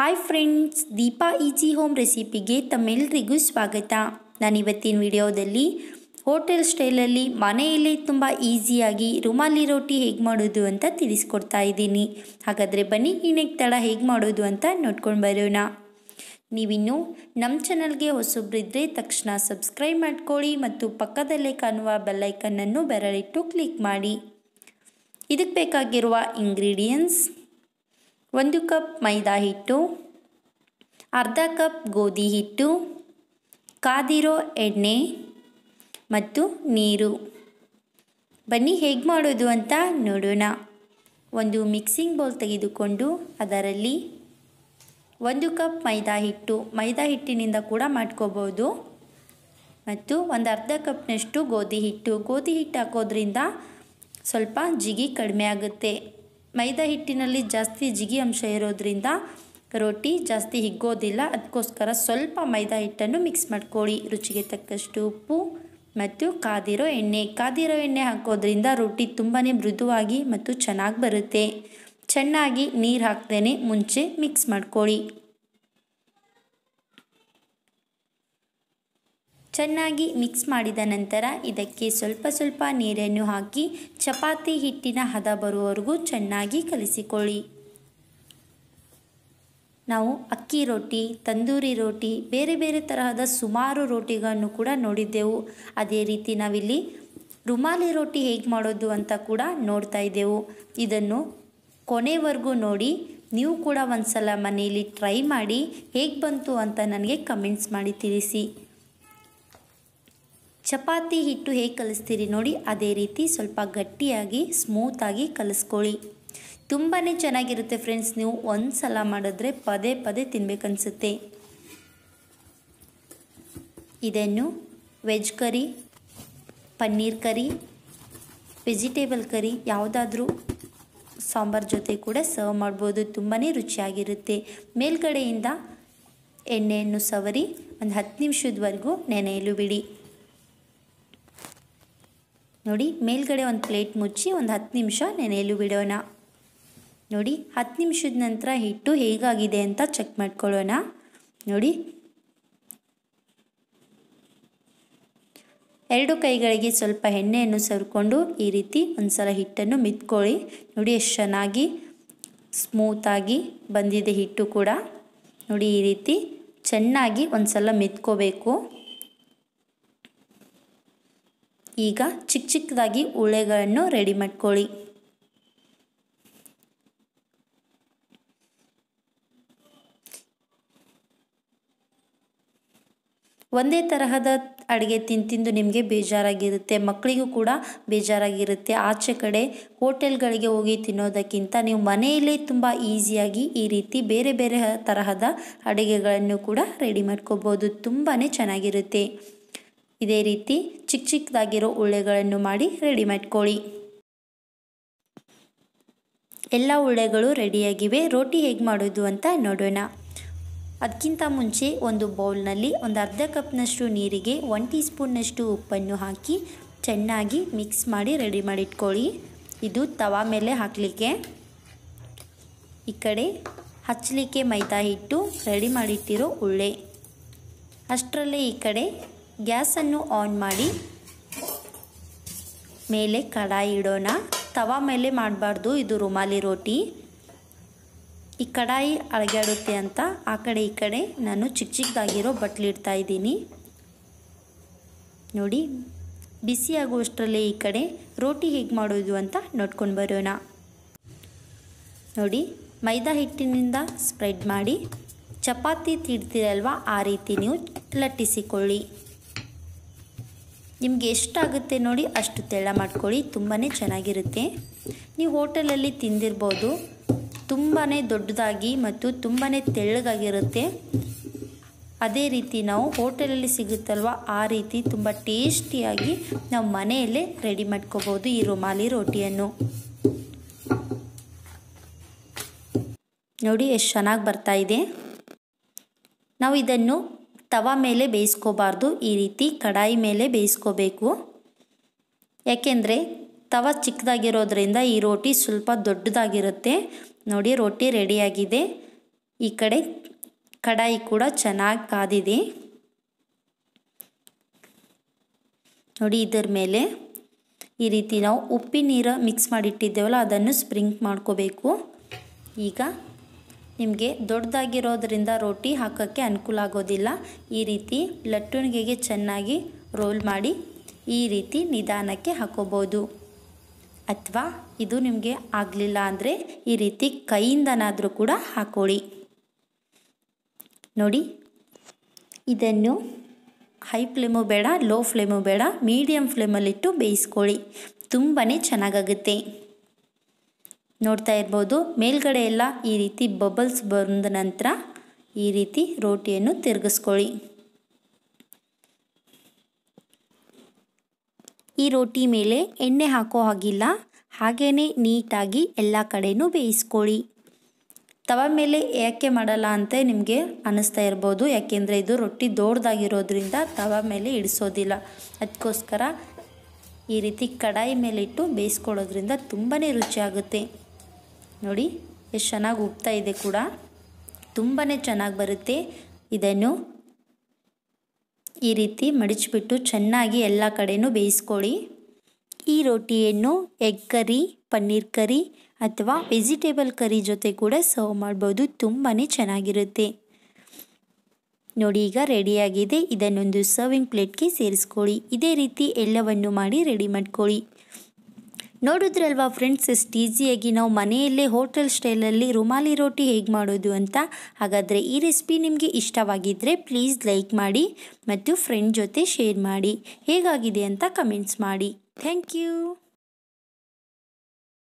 hi friends Deepa easy home ರೆಸಿಪಿಗೆ ತಮ್ಮೆಲ್ಲರಿಗೂ ಸ್ವಾಗತ ನಾನು ಇವತ್ತಿನ ವಿಡಿಯೋದಲ್ಲಿ ಹೋಟೆಲ್ ಸ್ಟೈಲಲ್ಲಿ ಮನೆಯಲ್ಲೇ ತುಂಬ ಈಸಿಯಾಗಿ ರುಮಾಲಿ ರೋಟಿ ಹೇಗೆ ಮಾಡೋದು ಅಂತ ತಿಳಿಸ್ಕೊಡ್ತಾ ಇದ್ದೀನಿ ಹಾಗಾದರೆ ಬನ್ನಿ ಇಣೆಗೆ ತಡ ಹೇಗೆ ಮಾಡೋದು ಅಂತ ನೋಡ್ಕೊಂಡು ಬರೋಣ ನೀವಿನ್ನು ನಮ್ಮ ಚಾನಲ್ಗೆ ಹೊಸಬ್ರಿದ್ದರೆ ತಕ್ಷಣ ಸಬ್ಸ್ಕ್ರೈಬ್ ಮಾಡ್ಕೊಳ್ಳಿ ಮತ್ತು ಪಕ್ಕದಲ್ಲೇ ಕಾಣುವ ಬೆಲ್ಲೈಕನ್ನನ್ನು ಬೆರಳಿಟ್ಟು ಕ್ಲಿಕ್ ಮಾಡಿ ಇದಕ್ಕೆ ಬೇಕಾಗಿರುವ ಇಂಗ್ರೀಡಿಯನ್ಸ್ ಒಂದು ಕಪ್ ಮೈದಾ ಹಿಟ್ಟು ಅರ್ಧ ಕಪ್ ಗೋಧಿ ಹಿಟ್ಟು ಕಾದಿರೋ ಎಣ್ಣೆ ಮತ್ತು ನೀರು ಬನ್ನಿ ಹೇಗೆ ಮಾಡೋದು ಅಂತ ನೋಡೋಣ ಒಂದು ಮಿಕ್ಸಿಂಗ್ ಬೌಲ್ ತೆಗೆದುಕೊಂಡು ಅದರಲ್ಲಿ ಒಂದು ಕಪ್ ಮೈದಾ ಹಿಟ್ಟು ಮೈದಾ ಹಿಟ್ಟಿನಿಂದ ಕೂಡ ಮಾಡ್ಕೋಬೋದು ಮತ್ತು ಒಂದು ಅರ್ಧ ಕಪ್ನಷ್ಟು ಗೋಧಿ ಹಿಟ್ಟು ಗೋಧಿ ಹಿಟ್ಟು ಹಾಕೋದ್ರಿಂದ ಸ್ವಲ್ಪ ಜಿಗಿ ಕಡಿಮೆ ಆಗುತ್ತೆ ಮೈದಾ ಹಿಟ್ಟಿನಲ್ಲಿ ಜಾಸ್ತಿ ಜಿಗಿ ಅಂಶ ಇರೋದ್ರಿಂದ ರೊಟ್ಟಿ ಜಾಸ್ತಿ ಹಿಗ್ಗೋದಿಲ್ಲ ಅದಕ್ಕೋಸ್ಕರ ಸ್ವಲ್ಪ ಮೈದಾ ಹಿಟ್ಟನ್ನು ಮಿಕ್ಸ್ ಮಾಡ್ಕೊಳ್ಳಿ ರುಚಿಗೆ ತಕ್ಕಷ್ಟು ಉಪ್ಪು ಮತ್ತು ಕಾದಿರೋ ಎಣ್ಣೆ ಕಾದಿರೋ ಎಣ್ಣೆ ಹಾಕೋದ್ರಿಂದ ರೊಟ್ಟಿ ತುಂಬಾ ಮೃದುವಾಗಿ ಮತ್ತು ಚೆನ್ನಾಗಿ ಬರುತ್ತೆ ಚೆನ್ನಾಗಿ ನೀರು ಹಾಕ್ದೇ ಮುಂಚೆ ಮಿಕ್ಸ್ ಮಾಡ್ಕೊಳ್ಳಿ ಚೆನ್ನಾಗಿ ಮಿಕ್ಸ್ ಮಾಡಿದ ನಂತರ ಇದಕ್ಕೆ ಸ್ವಲ್ಪ ಸ್ವಲ್ಪ ನೀರನ್ನು ಹಾಕಿ ಚಪಾತಿ ಹಿಟ್ಟಿನ ಹದ ಬರುವವರೆಗೂ ಚೆನ್ನಾಗಿ ಕಲಿಸಿಕೊಳ್ಳಿ ನಾವು ಅಕ್ಕಿ ರೊಟ್ಟಿ ತಂದೂರಿ ರೊಟ್ಟಿ ಬೇರೆ ಬೇರೆ ತರಹದ ಸುಮಾರು ರೋಟಿಗಳನ್ನು ಕೂಡ ನೋಡಿದ್ದೆವು ಅದೇ ರೀತಿ ನಾವಿಲ್ಲಿ ರುಮಾಲಿ ರೊಟ್ಟಿ ಹೇಗೆ ಮಾಡೋದು ಅಂತ ಕೂಡ ನೋಡ್ತಾ ಇದ್ದೆವು ಇದನ್ನು ಕೊನೆವರೆಗೂ ನೋಡಿ ನೀವು ಕೂಡ ಒಂದು ಸಲ ಮನೆಯಲ್ಲಿ ಟ್ರೈ ಮಾಡಿ ಹೇಗೆ ಬಂತು ಅಂತ ನನಗೆ ಕಮೆಂಟ್ಸ್ ಮಾಡಿ ತಿಳಿಸಿ ಚಪಾತಿ ಹಿಟ್ಟು ಹೇಗೆ ಕಲಿಸ್ತೀರಿ ನೋಡಿ ಅದೇ ರೀತಿ ಸ್ವಲ್ಪ ಗಟ್ಟಿಯಾಗಿ ಸ್ಮೂತಾಗಿ ಕಲಿಸ್ಕೊಳ್ಳಿ ತುಂಬಾ ಚೆನ್ನಾಗಿರುತ್ತೆ ಫ್ರೆಂಡ್ಸ್ ನೀವು ಒಂದು ಸಲ ಮಾಡಿದ್ರೆ ಪದೇ ಪದೇ ತಿನ್ಬೇಕನ್ಸುತ್ತೆ ಇದನ್ನು veg curry paneer curry vegetable curry ಯಾವುದಾದ್ರೂ ಸಾಂಬಾರ್ ಜೊತೆ ಕೂಡ ಸರ್ವ್ ಮಾಡ್ಬೋದು ತುಂಬಾ ರುಚಿಯಾಗಿರುತ್ತೆ ಮೇಲ್ಗಡೆಯಿಂದ ಎಣ್ಣೆಯನ್ನು ಸವರಿ ಒಂದು ಹತ್ತು ನಿಮಿಷದವರೆಗೂ ನೆನೆಯಲು ಬಿಡಿ ನೋಡಿ ಮೇಲ್ಗಡೆ ಒಂದು ಪ್ಲೇಟ್ ಮುಚ್ಚಿ ಒಂದು ಹತ್ತು ನಿಮಿಷ ನೆನೆಯಲು ಬಿಡೋಣ ನೋಡಿ ಹತ್ತು ನಿಮಿಷದ ನಂತರ ಹಿಟ್ಟು ಹೇಗಾಗಿದೆ ಅಂತ ಚೆಕ್ ಮಾಡ್ಕೊಳ್ಳೋಣ ನೋಡಿ ಎರಡು ಕೈಗಳಿಗೆ ಸ್ವಲ್ಪ ಎಣ್ಣೆಯನ್ನು ಸರ್ಕೊಂಡು ಈ ರೀತಿ ಒಂದು ಸಲ ಹಿಟ್ಟನ್ನು ಮಿತ್ಕೊಳ್ಳಿ ನೋಡಿ ಎಷ್ಟು ಚೆನ್ನಾಗಿ ಸ್ಮೂತಾಗಿ ಬಂದಿದೆ ಹಿಟ್ಟು ಕೂಡ ನೋಡಿ ಈ ರೀತಿ ಚೆನ್ನಾಗಿ ಒಂದು ಸಲ ಮೆತ್ಕೋಬೇಕು ಈಗ ಚಿಕ್ಕ ಚಿಕ್ಕದಾಗಿ ಉಳ್ಳೆಗಳನ್ನು ರೆಡಿ ಮಾಡ್ಕೊಳ್ಳಿ ಒಂದೇ ತರಹದ ಅಡುಗೆ ತಿಂತಿಂದು ನಿಮಗೆ ಬೇಜಾರಾಗಿರುತ್ತೆ ಮಕ್ಕಳಿಗೂ ಕೂಡ ಬೇಜಾರಾಗಿರುತ್ತೆ ಆಚೆ ಕಡೆ ಹೋಟೆಲ್ಗಳಿಗೆ ಹೋಗಿ ತಿನ್ನೋದಕ್ಕಿಂತ ನೀವು ಮನೆಯಲ್ಲೇ ತುಂಬ ಈಸಿಯಾಗಿ ಈ ರೀತಿ ಬೇರೆ ಬೇರೆ ತರಹದ ಅಡುಗೆಗಳನ್ನು ಕೂಡ ರೆಡಿ ಮಾಡ್ಕೋಬೋದು ತುಂಬಾ ಚೆನ್ನಾಗಿರುತ್ತೆ ಇದೇ ರೀತಿ ಚಿಕ್ಕ ಚಿಕ್ಕದಾಗಿರೋ ಉಳ್ಳೆಗಳನ್ನು ಮಾಡಿ ರೆಡಿ ಮಾಡ್ಕೊಳ್ಳಿ ಎಲ್ಲ ಉಳ್ಳೆಗಳು ರೆಡಿಯಾಗಿವೆ ರೋಟಿ ಹೇಗೆ ಮಾಡೋದು ಅಂತ ನೋಡೋಣ ಅದಕ್ಕಿಂತ ಮುಂಚೆ ಒಂದು ಬೌಲ್ನಲ್ಲಿ ಒಂದು ಅರ್ಧ ಕಪ್ನಷ್ಟು ನೀರಿಗೆ ಒನ್ ಟೀ ಸ್ಪೂನ್ನಷ್ಟು ಉಪ್ಪನ್ನು ಹಾಕಿ ಚೆನ್ನಾಗಿ ಮಿಕ್ಸ್ ಮಾಡಿ ರೆಡಿ ಮಾಡಿಟ್ಕೊಳ್ಳಿ ಇದು ತವಾ ಮೇಲೆ ಹಾಕಲಿಕ್ಕೆ ಈ ಕಡೆ ಹಚ್ಚಲಿಕ್ಕೆ ಮೈದಾ ಹಿಟ್ಟು ರೆಡಿ ಮಾಡಿಟ್ಟಿರೋ ಉಳ್ಳೆ ಅಷ್ಟರಲ್ಲೇ ಈ ಕಡೆ ಗ್ಯಾಸನ್ನು ಆನ್ ಮಾಡಿ ಮೇಲೆ ಕಡಾಯಿ ಇಡೋಣ ತವಾ ಮೇಲೆ ಮಾಡಬಾರ್ದು ಇದು ರುಮಾಲಿ ರೋಟಿ ಈ ಕಡಾಯಿ ಅಳಗಾಡುತ್ತೆ ಅಂತ ಆ ಕಡೆ ಈ ಕಡೆ ನಾನು ಚಿಕ್ಕ ಚಿಕ್ಕದಾಗಿರೋ ಬಟ್ಲಿಡ್ತಾ ಇದ್ದೀನಿ ನೋಡಿ ಬಿಸಿ ಈ ಕಡೆ ರೋಟಿ ಹೇಗೆ ಮಾಡೋದು ಅಂತ ನೋಡ್ಕೊಂಡು ಬರೋಣ ನೋಡಿ ಮೈದಾ ಹಿಟ್ಟಿನಿಂದ ಸ್ಪ್ರೆಡ್ ಮಾಡಿ ಚಪಾತಿ ತಿಡ್ತೀರಲ್ವ ಆ ರೀತಿ ನೀವು ಲಟ್ಟಿಸಿಕೊಳ್ಳಿ ನಿಮಗೆ ಎಷ್ಟಾಗುತ್ತೆ ನೋಡಿ ಅಷ್ಟು ತೆಳ್ಳ ಮಾಡ್ಕೊಳ್ಳಿ ತುಂಬಾ ಚೆನ್ನಾಗಿರುತ್ತೆ ನೀವು ಹೋಟೆಲಲ್ಲಿ ತಿಂದಿರ್ಬೋದು ತುಂಬಾ ದೊಡ್ಡದಾಗಿ ಮತ್ತು ತುಂಬಾ ತೆಳ್ಳಗಾಗಿರುತ್ತೆ ಅದೇ ರೀತಿ ನಾವು ಹೋಟೆಲಲ್ಲಿ ಸಿಗುತ್ತಲ್ವ ಆ ರೀತಿ ತುಂಬ ಟೇಸ್ಟಿಯಾಗಿ ನಾವು ಮನೆಯಲ್ಲೇ ರೆಡಿ ಮಾಡ್ಕೋಬೋದು ಈ ರುಮಾಲಿ ರೋಟಿಯನ್ನು ನೋಡಿ ಎಷ್ಟು ಚೆನ್ನಾಗಿ ಬರ್ತಾ ಇದೆ ನಾವು ಇದನ್ನು ತವಾ ಮೇಲೆ ಬೇಯಿಸ್ಕೋಬಾರ್ದು ಈ ರೀತಿ ಕಡಾಯಿ ಮೇಲೆ ಬೇಯಿಸ್ಕೋಬೇಕು ಯಾಕೆಂದರೆ ತವ ಚಿಕ್ಕದಾಗಿರೋದ್ರಿಂದ ಈ ರೋಟಿ ಸ್ವಲ್ಪ ದೊಡ್ಡದಾಗಿರುತ್ತೆ ನೋಡಿ ರೋಟಿ ರೆಡಿಯಾಗಿದೆ ಈ ಕಡೆ ಕಡಾಯಿ ಕೂಡ ಚೆನ್ನಾಗಿ ಕಾದಿದೆ ನೋಡಿ ಇದರ ಮೇಲೆ ಈ ರೀತಿ ನಾವು ಉಪ್ಪಿನೀರ ಮಿಕ್ಸ್ ಮಾಡಿಟ್ಟಿದ್ದೇವಲ್ಲ ಅದನ್ನು ಸ್ಪ್ರಿಂಕ್ ಮಾಡ್ಕೋಬೇಕು ಈಗ ನಿಮಗೆ ದೊಡ್ಡದಾಗಿರೋದ್ರಿಂದ ರೋಟಿ ಹಾಕೋಕ್ಕೆ ಅನುಕೂಲ ಆಗೋದಿಲ್ಲ ಈ ರೀತಿ ಲಟ್ಟಣಿಗೆಗೆ ಚೆನ್ನಾಗಿ ರೋಲ್ ಮಾಡಿ ಈ ರೀತಿ ನಿಧಾನಕ್ಕೆ ಹಾಕೋಬೋದು ಅಥವಾ ಇದು ನಿಮಗೆ ಆಗಲಿಲ್ಲ ಅಂದರೆ ಈ ರೀತಿ ಕೈಯಿಂದನಾದರೂ ಕೂಡ ಹಾಕೊಳ್ಳಿ ನೋಡಿ ಇದನ್ನು ಹೈ ಫ್ಲೇಮು ಬೇಡ ಲೋ ಫ್ಲೇಮು ಬೇಡ ಮೀಡಿಯಮ್ ಫ್ಲೇಮಲ್ಲಿಟ್ಟು ಬೇಯಿಸ್ಕೊಳ್ಳಿ ತುಂಬಾ ಚೆನ್ನಾಗಾಗುತ್ತೆ ನೋಡ್ತಾ ಇರ್ಬೋದು ಮೇಲ್ಗಡೆ ಎಲ್ಲ ಈ ರೀತಿ ಬಬಲ್ಸ್ ಬಂದ ನಂತರ ಈ ರೀತಿ ರೋಟಿಯನ್ನು ತಿರುಗಿಸ್ಕೊಳ್ಳಿ ಈ ರೋಟಿ ಮೇಲೆ ಎಣ್ಣೆ ಹಾಕೋ ಹಾಗಿಲ್ಲ ಹಾಗೇ ನೀಟಾಗಿ ಎಲ್ಲ ಕಡೆಯೂ ಬೇಯಿಸ್ಕೊಳ್ಳಿ ತವ ಮೇಲೆ ಯಾಕೆ ಮಾಡಲ್ಲ ಅಂತ ನಿಮಗೆ ಅನ್ನಿಸ್ತಾ ಇರ್ಬೋದು ಯಾಕೆಂದರೆ ಇದು ರೊಟ್ಟಿ ದೊಡ್ಡದಾಗಿರೋದ್ರಿಂದ ತವ ಮೇಲೆ ಇಡಿಸೋದಿಲ್ಲ ಅದಕ್ಕೋಸ್ಕರ ಈ ರೀತಿ ಕಡಾಯಿ ಮೇಲಿಟ್ಟು ಬೇಯಿಸ್ಕೊಳ್ಳೋದ್ರಿಂದ ತುಂಬಾ ರುಚಿಯಾಗುತ್ತೆ ನೋಡಿ ಎಷ್ಟು ಚೆನ್ನಾಗಿ ಉಪ್ತಾ ಇದೆ ಕೂಡ ತುಂಬಾ ಚೆನ್ನಾಗಿ ಬರುತ್ತೆ ಇದನ್ನು ಈ ರೀತಿ ಮಡಚಿಬಿಟ್ಟು ಚೆನ್ನಾಗಿ ಎಲ್ಲ ಕಡೆಯೂ ಬೇಯಿಸ್ಕೊಳ್ಳಿ ಈ ರೊಟ್ಟಿಯನ್ನು ಎಗ್ ಕರಿ ಪನ್ನೀರ್ ಕರಿ ಅಥವಾ ವೆಜಿಟೇಬಲ್ ಕರಿ ಜೊತೆ ಕೂಡ ಸರ್ವ್ ಮಾಡ್ಬೋದು ತುಂಬಾ ಚೆನ್ನಾಗಿರುತ್ತೆ ನೋಡಿ ಈಗ ರೆಡಿಯಾಗಿದೆ ಇದನ್ನೊಂದು ಸರ್ವಿಂಗ್ ಪ್ಲೇಟ್ಗೆ ಸೇರಿಸ್ಕೊಳ್ಳಿ ಇದೇ ರೀತಿ ಎಲ್ಲವನ್ನು ಮಾಡಿ ರೆಡಿ ಮಾಡ್ಕೊಳ್ಳಿ ನೋಡಿದ್ರಲ್ವಾ ಫ್ರೆಂಡ್ಸ್ ಇಷ್ಟು ಈಸಿಯಾಗಿ ನಾವು ಮನೆಯಲ್ಲೇ ಹೋಟೆಲ್ ಸ್ಟೈಲಲ್ಲಿ ರುಮಾಲಿ ರೋಟಿ ಹೇಗೆ ಮಾಡೋದು ಅಂತ ಹಾಗಾದರೆ ಈ ರೆಸಿಪಿ ನಿಮಗೆ ಇಷ್ಟವಾಗಿದ್ದರೆ ಪ್ಲೀಸ್ ಲೈಕ್ ಮಾಡಿ ಮತ್ತು ಫ್ರೆಂಡ್ ಜೊತೆ ಶೇರ್ ಮಾಡಿ ಹೇಗಾಗಿದೆ ಅಂತ ಕಮೆಂಟ್ಸ್ ಮಾಡಿ ಥ್ಯಾಂಕ್ ಯು